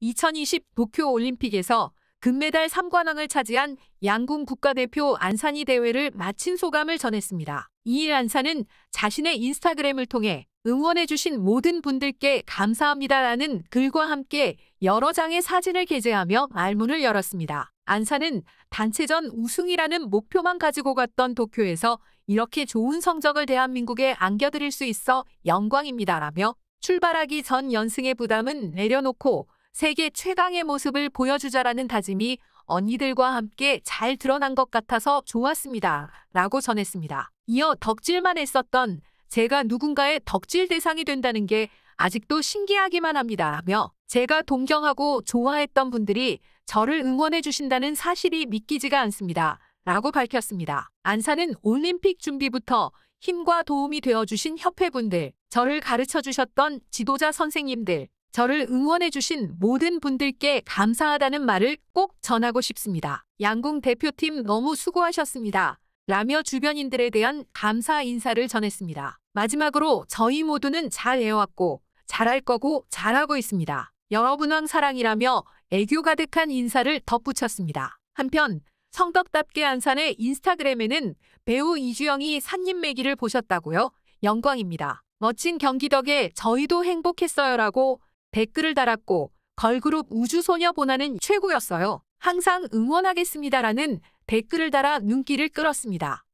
2020 도쿄올림픽에서 금메달 3관왕을 차지한 양궁 국가대표 안산이 대회를 마친 소감을 전했습니다. 이일 안산은 자신의 인스타그램을 통해 응원해주신 모든 분들께 감사합니다라는 글과 함께 여러 장의 사진을 게재하며 말문을 열었습니다. 안산은 단체전 우승이라는 목표만 가지고 갔던 도쿄에서 이렇게 좋은 성적을 대한민국에 안겨드릴 수 있어 영광입니다라며 출발하기 전 연승의 부담은 내려놓고 세계 최강의 모습을 보여주자라는 다짐이 언니들과 함께 잘 드러난 것 같아서 좋았습니다. 라고 전했습니다. 이어 덕질만 했었던 제가 누군가의 덕질 대상이 된다는 게 아직도 신기하기만 합니다며 하 제가 동경하고 좋아했던 분들이 저를 응원해 주신다는 사실이 믿기지가 않습니다. 라고 밝혔습니다. 안산은 올림픽 준비부터 힘과 도움이 되어 주신 협회분들, 저를 가르쳐 주셨던 지도자 선생님들, 저를 응원해주신 모든 분들께 감사하다는 말을 꼭 전하고 싶습니다. 양궁 대표팀 너무 수고하셨습니다. 라며 주변인들에 대한 감사 인사를 전했습니다. 마지막으로 저희 모두는 잘 해왔고 잘할 거고 잘하고 있습니다. 여러분왕 사랑이라며 애교 가득한 인사를 덧붙였습니다. 한편 성덕답게 안산의 인스타그램에는 배우 이주영이 산림매기를 보셨다고요? 영광입니다. 멋진 경기 덕에 저희도 행복했어요라고 댓글을 달았고 걸그룹 우주소녀 보나는 최고였어요. 항상 응원하겠습니다라는 댓글을 달아 눈길을 끌었습니다.